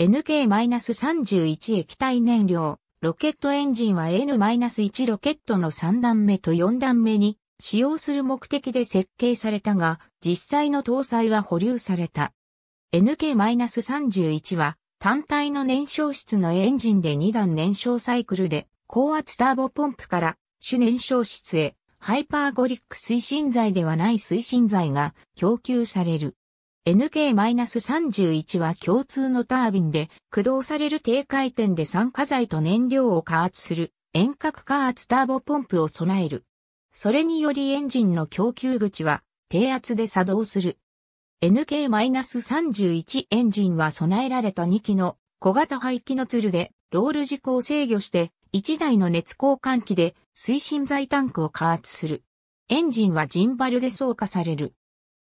NK-31 液体燃料、ロケットエンジンは N-1 ロケットの3段目と4段目に使用する目的で設計されたが、実際の搭載は保留された。NK-31 は単体の燃焼室のエンジンで2段燃焼サイクルで高圧ターボポンプから主燃焼室へハイパーゴリック推進剤ではない推進剤が供給される。NK-31 は共通のタービンで駆動される低回転で酸化剤と燃料を加圧する遠隔加圧ターボポンプを備える。それによりエンジンの供給口は低圧で作動する。NK-31 エンジンは備えられた2機の小型排気のツルでロール軸を制御して1台の熱交換機で推進剤タンクを加圧する。エンジンはジンバルで装化される。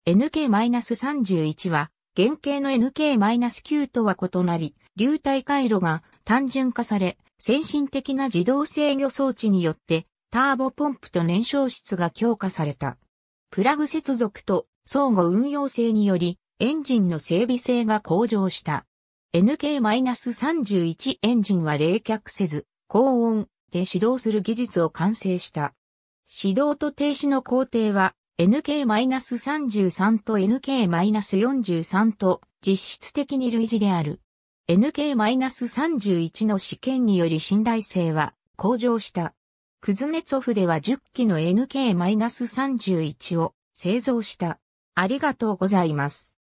NK-31 は、原型の NK-9 とは異なり、流体回路が単純化され、先進的な自動制御装置によって、ターボポンプと燃焼室が強化された。プラグ接続と相互運用性により、エンジンの整備性が向上した。NK-31 エンジンは冷却せず、高温で始動する技術を完成した。始動と停止の工程は NK-33 と NK-43 と実質的に類似である。NK-31 の試験により信頼性は向上した。クズネツォフでは10機の NK-31 を製造した。ありがとうございます。